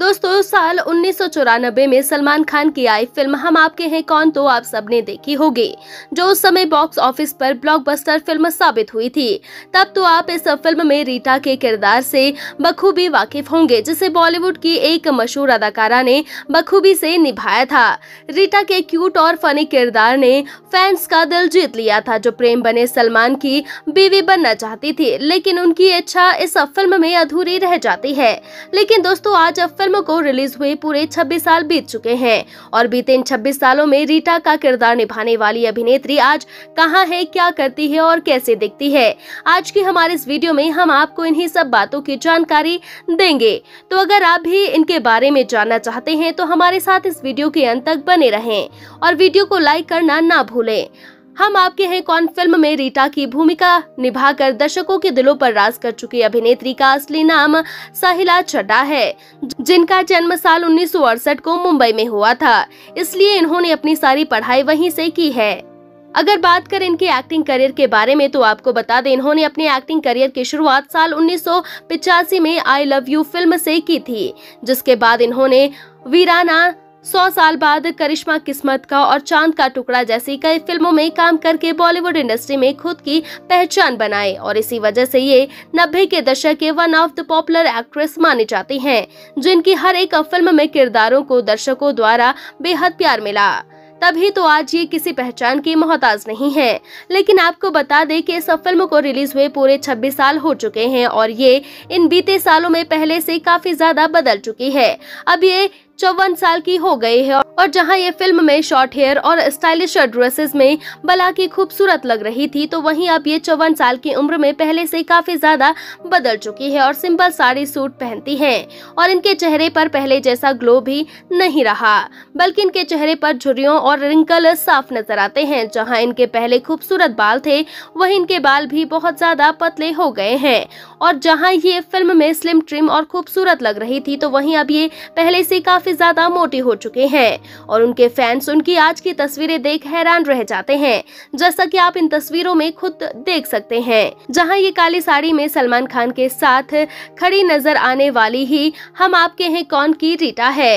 दोस्तों साल उन्नीस में सलमान खान की आई फिल्म हम आपके हैं कौन तो आप सबने देखी होगी जो उस समय बॉक्स ऑफिस पर ब्लॉकबस्टर फिल्म साबित हुई थी तब तो आप इस फिल्म में रीटा के किरदार से बखूबी वाकिफ होंगे जिसे बॉलीवुड की एक मशहूर अदाकारा ने बखूबी से निभाया था रीटा के क्यूट और फनी किरदार ने फैंस का दिल जीत लिया था जो प्रेम बने सलमान की बीवी बनना चाहती थी लेकिन उनकी इच्छा इस फिल्म में अधूरी रह जाती है लेकिन दोस्तों आज फिल्म फिल्म को रिलीज हुए पूरे 26 साल बीत चुके हैं और बीते इन 26 सालों में रीटा का किरदार निभाने वाली अभिनेत्री आज कहाँ है क्या करती है और कैसे दिखती है आज की हमारे इस वीडियो में हम आपको इन्ही सब बातों की जानकारी देंगे तो अगर आप भी इनके बारे में जानना चाहते है तो हमारे साथ इस वीडियो के अंत तक बने रहे और वीडियो को लाइक करना ना भूलें हम आपके हैं कौन फिल्म में रीटा की भूमिका निभाकर दर्शकों के दिलों पर राज कर चुकी अभिनेत्री का असली नाम साहिला चड्डा है जिनका जन्म साल उन्नीस को मुंबई में हुआ था इसलिए इन्होंने अपनी सारी पढ़ाई वहीं से की है अगर बात करें इनके एक्टिंग करियर के बारे में तो आपको बता दें इन्होंने अपने एक्टिंग करियर की शुरुआत साल उन्नीस में आई लव यू फिल्म से की थी जिसके बाद इन्होंने वीराना सौ साल बाद करिश्मा किस्मत का और चांद का टुकड़ा जैसी कई फिल्मों में काम करके बॉलीवुड इंडस्ट्री में खुद की पहचान बनाए और इसी वजह से ये नब्बे के दशक के one of the popular actress मानी जाती हैं, जिनकी हर एक फिल्म में किरदारों को दर्शकों द्वारा बेहद प्यार मिला तभी तो आज ये किसी पहचान की मोहताज नहीं है लेकिन आपको बता दें कि इस फिल्म को रिलीज हुए पूरे 26 साल हो चुके हैं और ये इन बीते सालों में पहले से काफी ज्यादा बदल चुकी है अब ये चौवन साल की हो गई है और जहां ये फिल्म में शॉर्ट हेयर और स्टाइलिश ड्रेसेस में बला की खूबसूरत लग रही थी तो वहीं अब ये चौवन साल की उम्र में पहले से काफी ज्यादा बदल चुकी है और सिंपल साड़ी सूट पहनती है और इनके चेहरे पर पहले जैसा ग्लो भी नहीं रहा बल्कि इनके चेहरे पर झुरियों और रिंकल साफ नजर आते हैं जहाँ इनके पहले खूबसूरत बाल थे वही इनके बाल भी बहुत ज्यादा पतले हो गए हैं और जहाँ ये फिल्म में स्लिम ट्रिम और खूबसूरत लग रही थी तो वही अब ये पहले से काफी काफी ज्यादा मोटी हो चुके हैं और उनके फैंस उनकी आज की तस्वीरें देख हैरान रह जाते हैं जैसा कि आप इन तस्वीरों में खुद देख सकते हैं जहां ये काली साड़ी में सलमान खान के साथ खड़ी नजर आने वाली ही हम आपके हैं कौन की रीटा है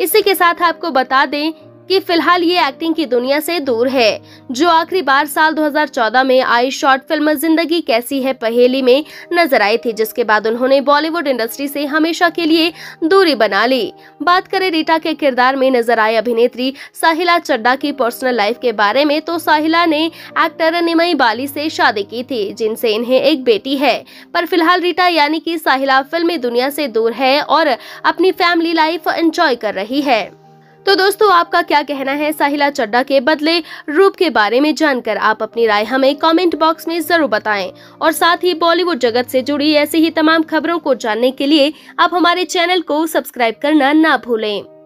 इसी के साथ आपको बता दें कि फिलहाल ये एक्टिंग की दुनिया से दूर है जो आखिरी बार साल 2014 में आई शॉर्ट फिल्म जिंदगी कैसी है पहेली में नजर आई थी जिसके बाद उन्होंने बॉलीवुड इंडस्ट्री से हमेशा के लिए दूरी बना ली बात करें रीटा के किरदार में नजर आए अभिनेत्री साहिला चड्डा की पर्सनल लाइफ के बारे में तो साहिला ने एक्टर निमई बाली से शादी की थी जिनसे इन्हें एक बेटी है पर फिलहाल रीटा यानी की साहिला फिल्मी दुनिया ऐसी दूर है और अपनी फैमिली लाइफ एंजॉय कर रही है तो दोस्तों आपका क्या कहना है साहिला चड्डा के बदले रूप के बारे में जानकर आप अपनी राय हमें कॉमेंट बॉक्स में जरूर बताएं और साथ ही बॉलीवुड जगत से जुड़ी ऐसी ही तमाम खबरों को जानने के लिए आप हमारे चैनल को सब्सक्राइब करना ना भूलें